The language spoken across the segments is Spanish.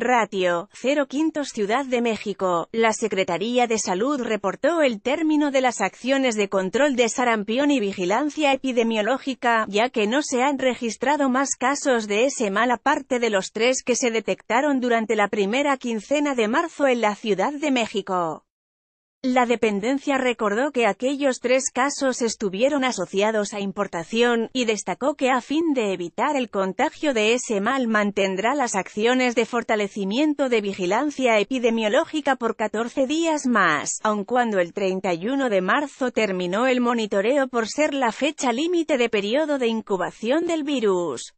Ratio, 0 quintos Ciudad de México. La Secretaría de Salud reportó el término de las acciones de control de sarampión y vigilancia epidemiológica, ya que no se han registrado más casos de ese mal aparte de los tres que se detectaron durante la primera quincena de marzo en la Ciudad de México. La dependencia recordó que aquellos tres casos estuvieron asociados a importación, y destacó que a fin de evitar el contagio de ese mal mantendrá las acciones de fortalecimiento de vigilancia epidemiológica por 14 días más, aun cuando el 31 de marzo terminó el monitoreo por ser la fecha límite de periodo de incubación del virus.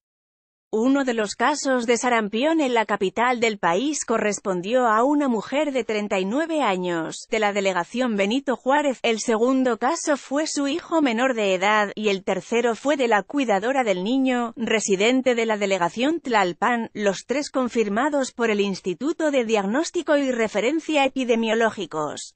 Uno de los casos de sarampión en la capital del país correspondió a una mujer de 39 años, de la delegación Benito Juárez, el segundo caso fue su hijo menor de edad, y el tercero fue de la cuidadora del niño, residente de la delegación Tlalpan, los tres confirmados por el Instituto de Diagnóstico y Referencia Epidemiológicos.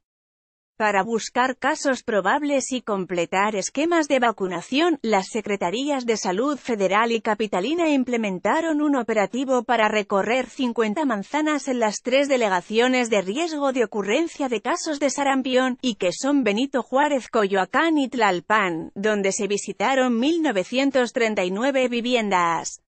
Para buscar casos probables y completar esquemas de vacunación, las Secretarías de Salud Federal y Capitalina implementaron un operativo para recorrer 50 manzanas en las tres delegaciones de riesgo de ocurrencia de casos de sarampión, y que son Benito Juárez, Coyoacán y Tlalpan, donde se visitaron 1.939 viviendas.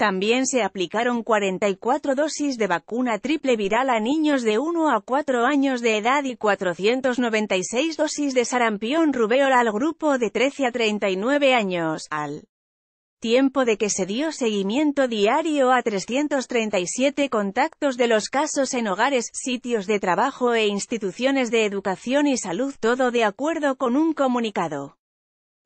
También se aplicaron 44 dosis de vacuna triple viral a niños de 1 a 4 años de edad y 496 dosis de sarampión rubéola al grupo de 13 a 39 años, al tiempo de que se dio seguimiento diario a 337 contactos de los casos en hogares, sitios de trabajo e instituciones de educación y salud, todo de acuerdo con un comunicado.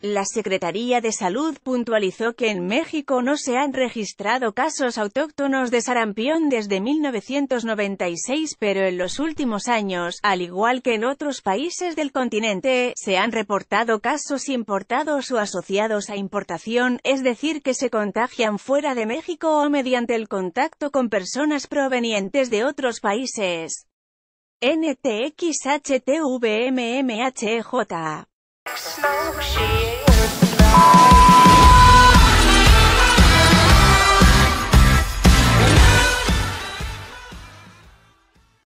La Secretaría de Salud puntualizó que en México no se han registrado casos autóctonos de sarampión desde 1996 pero en los últimos años, al igual que en otros países del continente, se han reportado casos importados o asociados a importación, es decir que se contagian fuera de México o mediante el contacto con personas provenientes de otros países. NTXHTVMMHJ snow, she is